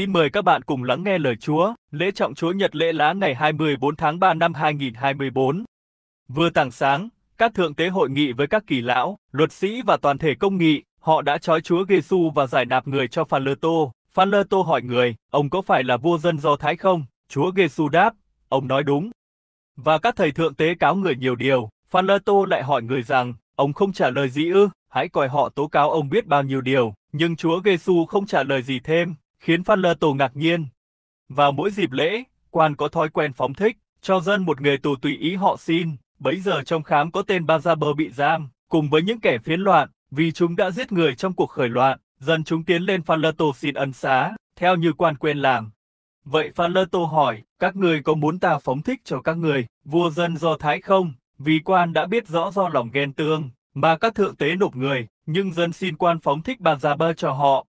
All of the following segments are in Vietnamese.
Xin mời các bạn cùng lắng nghe lời Chúa, lễ trọng Chúa Nhật lễ lá ngày 24 tháng 3 năm 2024. Vừa tảng sáng, các thượng tế hội nghị với các kỳ lão, luật sĩ và toàn thể công nghị, họ đã trói Chúa Giêsu và giải nạp người cho Phan Lơ Tô. Phan Lơ Tô hỏi người, ông có phải là vua dân Do Thái không? Chúa Giêsu đáp, ông nói đúng. Và các thầy thượng tế cáo người nhiều điều, Phan Lơ Tô lại hỏi người rằng, ông không trả lời gì ư? Hãy coi họ tố cáo ông biết bao nhiêu điều, nhưng Chúa Giêsu không trả lời gì thêm khiến Phan Lơ Tổ ngạc nhiên. Vào mỗi dịp lễ, quan có thói quen phóng thích, cho dân một người tù tùy ý họ xin, bấy giờ trong khám có tên Bazaber bị giam, cùng với những kẻ phiến loạn, vì chúng đã giết người trong cuộc khởi loạn, dân chúng tiến lên Phan Lơ Tô xin ân xá, theo như quan quên làm. Vậy Phan Lơ Tô hỏi, các người có muốn ta phóng thích cho các người, vua dân do thái không? Vì quan đã biết rõ do lòng ghen tương, mà các thượng tế nộp người, nhưng dân xin quan phóng thích Bazaber cho họ,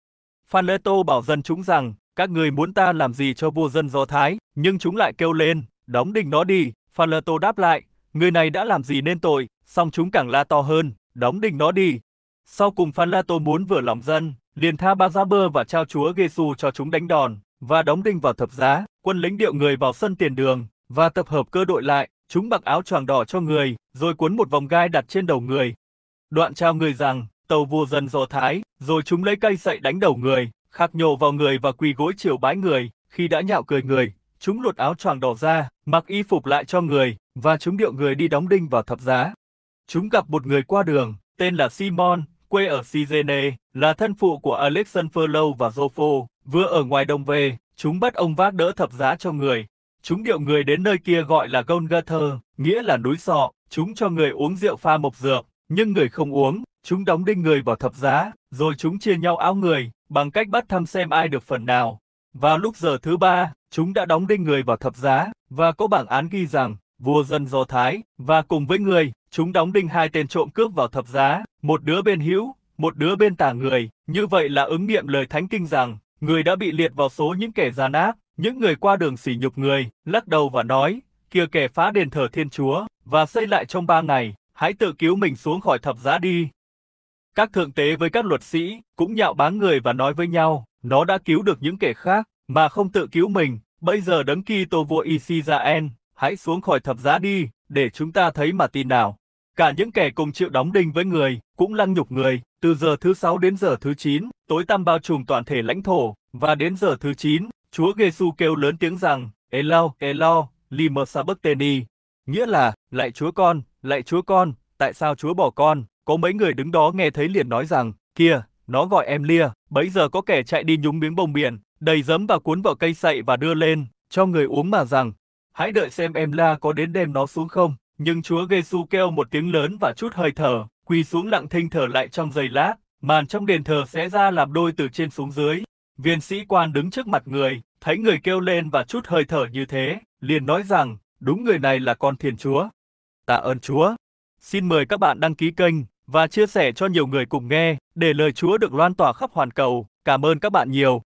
Phan Lê Tô bảo dân chúng rằng, các người muốn ta làm gì cho vua dân Do Thái, nhưng chúng lại kêu lên, đóng đinh nó đi. Phan Lê Tô đáp lại, người này đã làm gì nên tội, song chúng càng la to hơn, đóng đinh nó đi. Sau cùng Phan La Tô muốn vừa lòng dân, liền tha ba giá bơ và trao chúa Giêsu cho chúng đánh đòn, và đóng đinh vào thập giá, quân lính điệu người vào sân tiền đường, và tập hợp cơ đội lại, chúng mặc áo choàng đỏ cho người, rồi cuốn một vòng gai đặt trên đầu người. Đoạn trao người rằng, tàu vua dần do thái, rồi chúng lấy cây sậy đánh đầu người, khạc nhổ vào người và quỳ gối chiều bái người, khi đã nhạo cười người, chúng lột áo choàng đỏ ra, mặc y phục lại cho người, và chúng điệu người đi đóng đinh vào thập giá. Chúng gặp một người qua đường, tên là Simon, quê ở Cyrene, là thân phụ của Alexander Lâu và Zopho, vừa ở ngoài đồng về, chúng bắt ông vác đỡ thập giá cho người. Chúng điệu người đến nơi kia gọi là Golgotha, nghĩa là núi sọ, chúng cho người uống rượu pha mộc dược, nhưng người không uống, Chúng đóng đinh người vào thập giá, rồi chúng chia nhau áo người, bằng cách bắt thăm xem ai được phần nào. Vào lúc giờ thứ ba, chúng đã đóng đinh người vào thập giá, và có bảng án ghi rằng, vua dân Do Thái, và cùng với người, chúng đóng đinh hai tên trộm cướp vào thập giá, một đứa bên hữu, một đứa bên tả người, như vậy là ứng nghiệm lời thánh kinh rằng, người đã bị liệt vào số những kẻ gian ác, những người qua đường sỉ nhục người, lắc đầu và nói, kia kẻ phá đền thờ Thiên Chúa, và xây lại trong ba ngày, hãy tự cứu mình xuống khỏi thập giá đi. Các thượng tế với các luật sĩ cũng nhạo báng người và nói với nhau, nó đã cứu được những kẻ khác, mà không tự cứu mình. Bây giờ đấng Kitô vua Isizaen, hãy xuống khỏi thập giá đi, để chúng ta thấy mà tin nào. Cả những kẻ cùng chịu đóng đinh với người, cũng lăng nhục người, từ giờ thứ sáu đến giờ thứ chín, tối tăm bao trùm toàn thể lãnh thổ, và đến giờ thứ chín, Chúa Giêsu kêu lớn tiếng rằng, Elao, Elao, lima sabachthani, nghĩa là, lại Chúa con, lại Chúa con, tại sao Chúa bỏ con? Có mấy người đứng đó nghe thấy liền nói rằng, kia, nó gọi em lia, bấy giờ có kẻ chạy đi nhúng miếng bông biển, đầy giấm và cuốn vào cây sậy và đưa lên, cho người uống mà rằng, hãy đợi xem em la có đến đem nó xuống không. Nhưng Chúa Giêsu kêu một tiếng lớn và chút hơi thở, quỳ xuống lặng thinh thở lại trong giây lát, màn trong đền thờ sẽ ra làm đôi từ trên xuống dưới. Viên sĩ quan đứng trước mặt người, thấy người kêu lên và chút hơi thở như thế, liền nói rằng, đúng người này là con thiên chúa. Tạ ơn chúa. Xin mời các bạn đăng ký kênh, và chia sẻ cho nhiều người cùng nghe để lời Chúa được loan tỏa khắp hoàn cầu. Cảm ơn các bạn nhiều.